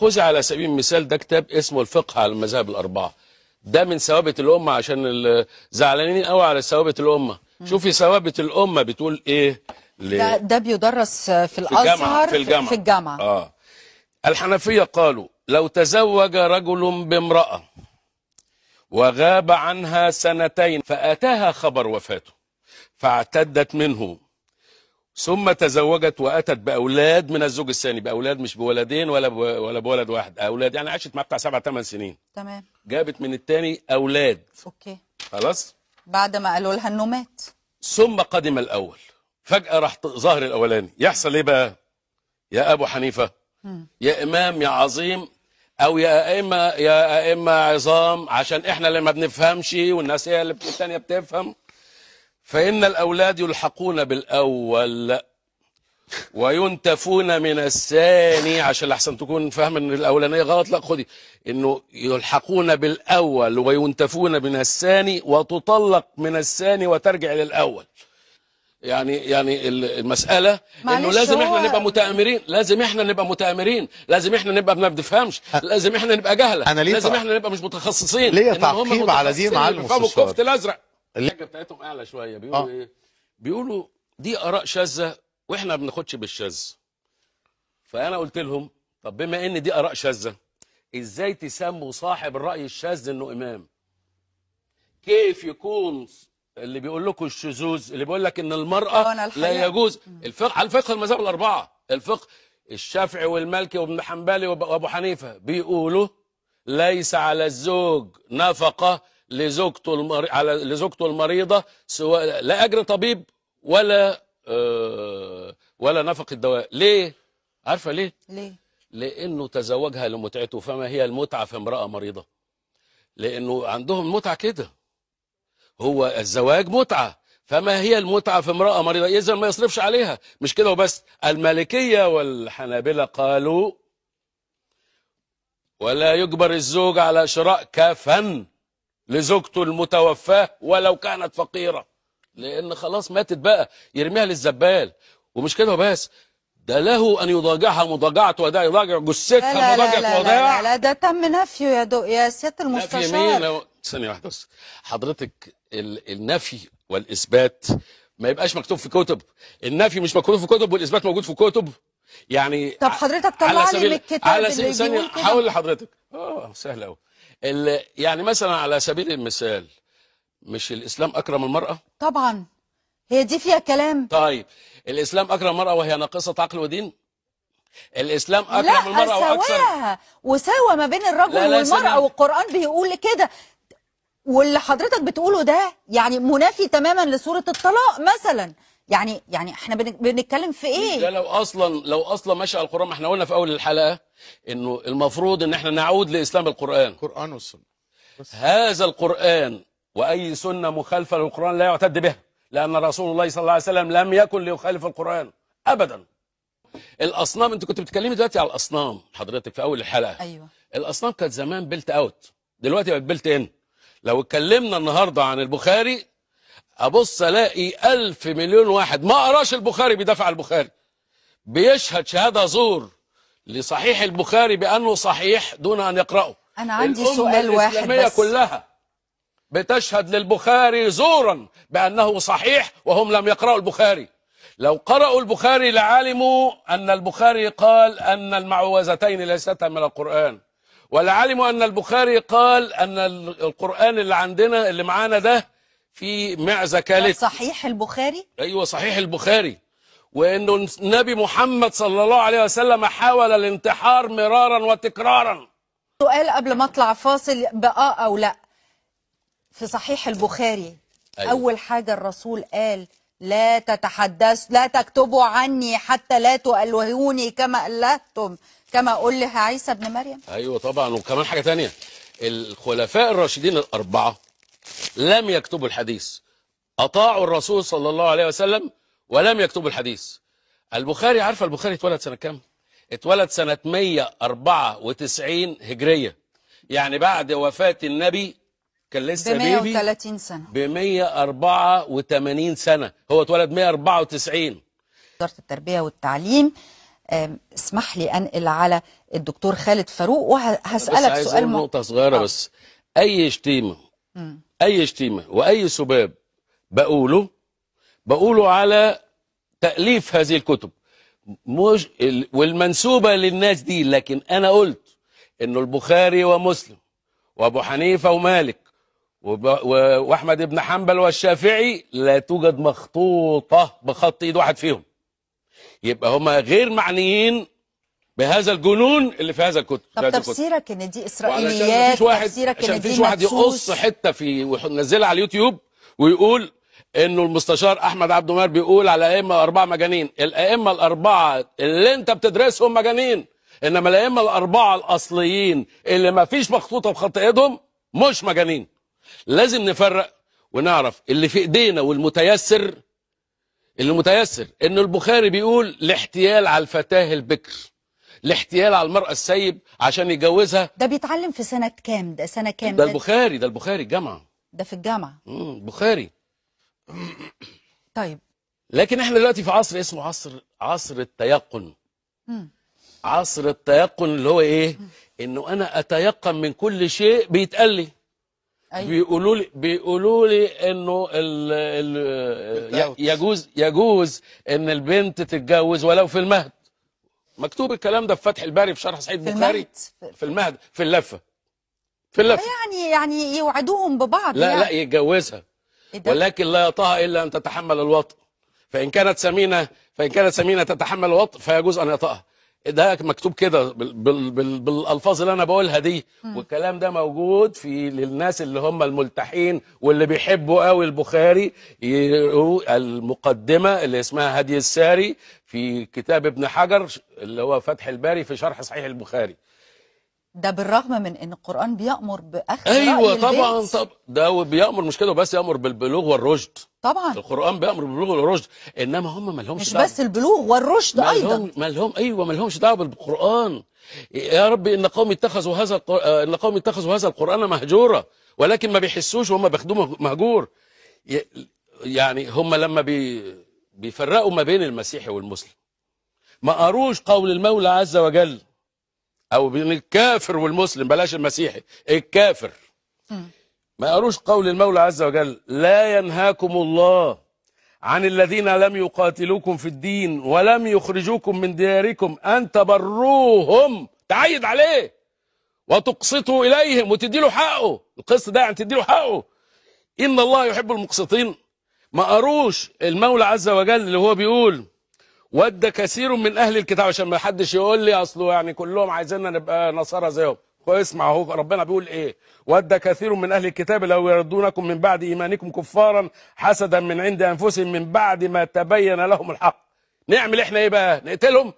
خذ على سبيل المثال ده كتاب اسمه الفقه على المذاهب الأربعة ده من ثوابت الأمة عشان زعلانين قوي على ثوابت الأمة شوفي ثوابت الأمة بتقول إيه ده, ده بيدرس في الأزهر في الجامعة, في الجامعة. آه. الحنفية قالوا لو تزوج رجل بامرأة وغاب عنها سنتين فأتاها خبر وفاته فاعتدت منه ثم تزوجت واتت باولاد من الزوج الثاني باولاد مش بولدين ولا ولا بولد واحد اولاد يعني عاشت معاه بتاع سبع ثمان سنين تمام جابت من الثاني اولاد اوكي خلاص بعد ما قالوا لها انه مات ثم قدم الاول فجاه راح ظهر الاولاني يحصل ايه بقى يا ابو حنيفه م. يا امام يا عظيم او يا ائمه يا ائمه عظام عشان احنا اللي ما بنفهمش والناس هي اللي الثانيه بتفهم فإن الأولاد يلحقون بالأول وينتفون من الثاني عشان لحسن تكون فاهم ان الاولانيه غلط لا خدي انه يلحقون بالاول وينتفون من الثاني وتطلق من الثاني وترجع للاول يعني يعني المساله انه لازم احنا نبقى متامرين لازم احنا نبقى متامرين لازم احنا نبقى ما بنفهمش لازم احنا نبقى جهله لازم احنا نبقى مش متخصصين ليه تعقيب على دي مع المستشار الكفت الازرق اللهجه بتاعتهم اعلى شويه بيقولوا آه. ايه بيقولوا دي اراء شاذه واحنا ما بناخدش بالشاذ فانا قلت لهم طب بما ان دي اراء شاذه ازاي تسموا صاحب الراي الشاذ انه امام كيف يكون اللي بيقول لكم الشذوذ اللي بيقول لك ان المراه آه، لا يجوز الفقه على الفقه المذاهب الاربعه الفقه الشافعي والمالكي وابن حنبلي وابو حنيفه بيقولوا ليس على الزوج نفقه لزوجته المري... على لزوجته المريضه سواء لا اجر طبيب ولا أه... ولا نفقه دواء ليه عارفه ليه ليه لانه تزوجها لمتعته فما هي المتعه في امراه مريضه لانه عندهم متعه كده هو الزواج متعه فما هي المتعة في امرأة مريضة إذا ما يصرفش عليها مش كده وبس المالكية والحنابلة قالوا ولا يجبر الزوج على شراء كفن لزوجته المتوفاه ولو كانت فقيره لان خلاص ماتت بقى يرميها للزبال ومش كده بس ده له ان يضاجعها مضاجعه وداع يضاجع جثتها مضاجعه وداع لا لا, لا ده تم نفيه يا دو يا سياده المستشار لو... ثانيه واحده بس حضرتك ال... النفي والاثبات ما يبقاش مكتوب في كتب النفي مش مكتوب في كتب والاثبات موجود في كتب يعني طب حضرتك طلع لي من الكتاب على سبيل ثانيه هقول لحضرتك اه سهل قوي يعني مثلا على سبيل المثال مش الإسلام أكرم المرأة؟ طبعا هي دي فيها كلام طيب الإسلام أكرم المرأة وهي ناقصة عقل ودين؟ الاسلام اكرم لا المراه واكثر لا وساوى ما بين الرجل لا لا والمراه والقران بيقول كده واللي حضرتك بتقوله ده يعني منافي تماما لسوره الطلاق مثلا يعني يعني احنا بنتكلم في ايه ده لو اصلا لو اصلا مشى القران ما احنا قلنا في اول الحلقه انه المفروض ان احنا نعود لاسلام القران القران والسنه هذا القران واي سنه مخالفه للقران لا يعتد بها لان رسول الله صلى الله عليه وسلم لم يكن ليخالف القران ابدا الاصنام انت كنت بتتكلمي دلوقتي على الاصنام حضرتك في اول الحلقه ايوه الاصنام كانت زمان بلت اوت دلوقتي بقت بلت ان لو اتكلمنا النهارده عن البخاري ابص الاقي ألف مليون واحد ما قراش البخاري بيدافع البخاري بيشهد شهاده زور لصحيح البخاري بانه صحيح دون ان يقراه انا عندي سؤال واحد بس كلها بتشهد للبخاري زورا بانه صحيح وهم لم يقراوا البخاري لو قرأوا البخاري لعلموا أن البخاري قال أن المعوذتين ليستا من القرآن ولعلموا أن البخاري قال أن القرآن اللي عندنا اللي معانا ده في معزة كالت صحيح البخاري أيوة صحيح البخاري وأنه النبي محمد صلى الله عليه وسلم حاول الانتحار مرارا وتكرارا سؤال قبل ما أطلع فاصل بقى أو لا في صحيح البخاري أيوة. أول حاجة الرسول قال لا تتحدث لا تكتبوا عني حتى لا تؤلهوني كما ألهتم كما أله عيسى ابن مريم أيوة طبعا وكمان حاجة تانية الخلفاء الراشدين الأربعة لم يكتبوا الحديث أطاعوا الرسول صلى الله عليه وسلم ولم يكتبوا الحديث البخاري عارفة البخاري اتولد سنة كام؟ اتولد سنة 194 هجرية يعني بعد وفاة النبي كان لسه ب 130 سنة ب 184 سنة هو اتولد 194 وزارة التربية والتعليم اسمح لي أنقل على الدكتور خالد فاروق وهسألك سؤال بس عايز سؤال م... نقطة صغيرة بس أي شتيمة م. أي شتيمة وأي سباب بقوله بقوله على تأليف هذه الكتب مش والمنسوبة للناس دي لكن أنا قلت إنه البخاري ومسلم وأبو حنيفة ومالك وأحمد بن حنبل والشافعي لا توجد مخطوطة بخط إيد واحد فيهم يبقى هما غير معنيين بهذا الجنون اللي في هذا الكتب طب تفسيرك ان دي اسرائيليات تفسيرك ان دي مفيش واحد يقص حته في وينزلها على اليوتيوب ويقول انه المستشار احمد عبد النور بيقول على الائمه الاربعه مجانين الائمه الاربعه اللي انت بتدرسهم مجانين انما الائمه الاربعه الاصليين اللي ما فيش مخطوطه بخط ايدهم مش مجانين لازم نفرق ونعرف اللي في ايدينا والمتيسر اللي متيسر ان البخاري بيقول الاحتيال على الفتاه البكر الاحتيال على المرأة السيب عشان يجوزها ده بيتعلم في سنة كام ده سنة كام ده البخاري ده البخاري الجامعة ده في الجامعة امم بخاري طيب لكن احنا دلوقتي في عصر اسمه عصر عصر التيقن مم. عصر التيقن اللي هو ايه مم. انه انا اتيقن من كل شيء بيتقال لي أيوة. بيقولوا لي بيقولوا لي انه ال ال يجوز يجوز ان البنت تتجوز ولو في المهد مكتوب الكلام ده في فتح الباري في شرح صحيح البخاري في المهد في اللفه في اللفه آه، يعني يعني يوعدوهم ببعض لا يعني. لا يتجوزها إيه ولكن لا يطاها الا ان تتحمل الوطء فان كانت سمينه فان كانت سمينه تتحمل الوطء فيجوز ان يطاها ده مكتوب كده بالالفاظ اللي انا بقولها دي والكلام ده موجود في للناس اللي هم الملتحين واللي بيحبوا قوي البخاري يقروا المقدمه اللي اسمها هدي الساري في كتاب ابن حجر اللي هو فتح الباري في شرح صحيح البخاري ده بالرغم من ان القرآن بيأمر بأخذ أيوة رأي طبعا البيت. طب ده بيأمر مش كده بس يأمر بالبلوغ والرشد طبعا القرآن بيأمر بالبلوغ والرشد إنما هم ما لهمش مش دعوة. بس البلوغ والرشد أيضا ما لهم أيوة ما لهمش دعوة بالقرآن يا رب إن قومي اتخذوا هذا القر... آه، إن قومي اتخذوا هذا القرآن مهجورا ولكن ما بيحسوش وهم بياخدوه مهجور يعني هم لما بي... بيفرقوا ما بين المسيحي والمسلم ما قروش قول المولى عز وجل او بين الكافر والمسلم بلاش المسيحي الكافر ما قالوش قول المولى عز وجل لا ينهاكم الله عن الذين لم يقاتلوكم في الدين ولم يخرجوكم من دياركم ان تبروهم تعيد عليه وتقسطوا اليهم وتدي له حقه القسط ده يعني تدي له حقه ان الله يحب المقسطين ما قروش المولى عز وجل اللي هو بيقول ودى كثير من اهل الكتاب عشان ما حدش يقول لي اصله يعني كلهم عايزيننا نبقى نصارى زيهم واسمع اهو ربنا بيقول ايه ود كثير من اهل الكتاب لو يردونكم من بعد ايمانكم كفارا حسدا من عند انفسهم من بعد ما تبين لهم الحق نعمل احنا ايه بقى نقتلهم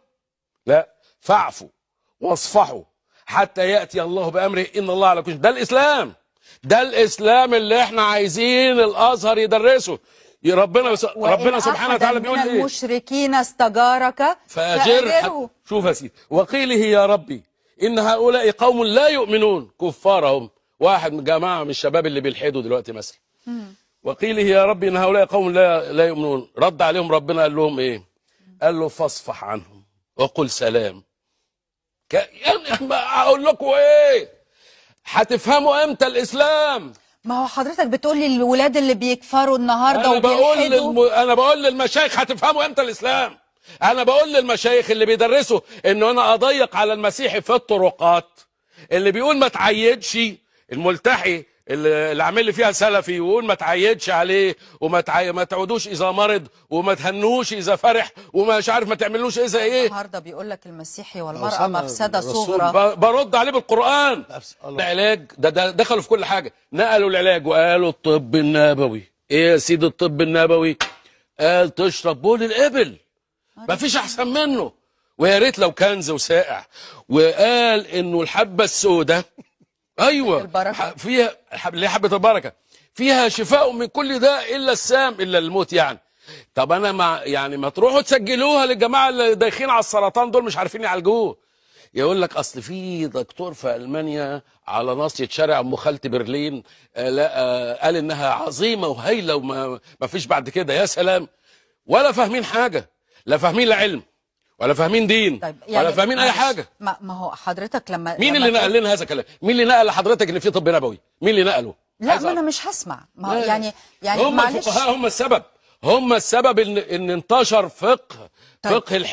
لا فاعفوا واصفحوا حتى ياتي الله بامره ان الله على كل ده الاسلام ده الاسلام اللي احنا عايزين الازهر يدرسه ربنا ربنا سبحانه وتعالى بيقول ايه المشركين استجارك فاجره شوف يا سيدي وقيله يا ربي ان هؤلاء قوم لا يؤمنون كفارهم واحد من جماعه من الشباب اللي بيلحدوا دلوقتي مثلا وقيله يا ربي ان هؤلاء قوم لا لا يؤمنون رد عليهم ربنا قال لهم ايه قال له فاصفح عنهم وقل سلام ك... يعني اقول لكم ايه هتفهموا امتى الاسلام ما هو حضرتك بتقول لي الولاد اللي بيكفروا النهارده أنا بقول للم... أنا بقول للمشايخ هتفهموا إمتى الإسلام أنا بقول للمشايخ اللي بيدرسوا إنه أنا أضيق على المسيحي في الطرقات اللي بيقول ما تعيدش الملتحي الاعمال اللي فيها سلفي ويقول ما تعيدش عليه وما تعي... ما تعودوش اذا مرض وما تهنوش اذا فرح ومش عارف ما تعملوش اذا ايه النهارده بيقول لك المسيحي والمراه مفسده صغرى برد عليه بالقران ده علاج ده, ده دخلوا في كل حاجه نقلوا العلاج وقالوا الطب النبوي ايه يا سيدي الطب النبوي قال تشرب بول الابل آه. ما فيش احسن منه ويا ريت لو كنز وسائع وقال انه الحبه السوداء ايوه البركة. فيها اللي حبه البركه فيها شفاء من كل داء الا السام الا الموت يعني طب انا ما يعني ما تروحوا تسجلوها للجماعه اللي دايخين على السرطان دول مش عارفين يعالجوه يقول لك اصل في دكتور في المانيا على ناصيه شارع ام خالتي برلين آه، لقى آه، قال انها عظيمه وهايله وما فيش بعد كده يا سلام ولا فاهمين حاجه لا فاهمين لا علم ولا فاهمين دين طيب يعني ولا فاهمين اي حاجه ما, ما هو حضرتك لما مين لما اللي نقل لنا هذا الكلام مين اللي نقل لحضرتك ان في طب نبوي مين اللي نقله لا ما انا مش هسمع ما يعني يعني هم الفقهاء هم السبب هم السبب ان ان انتشر فقه طيب. فقه الحج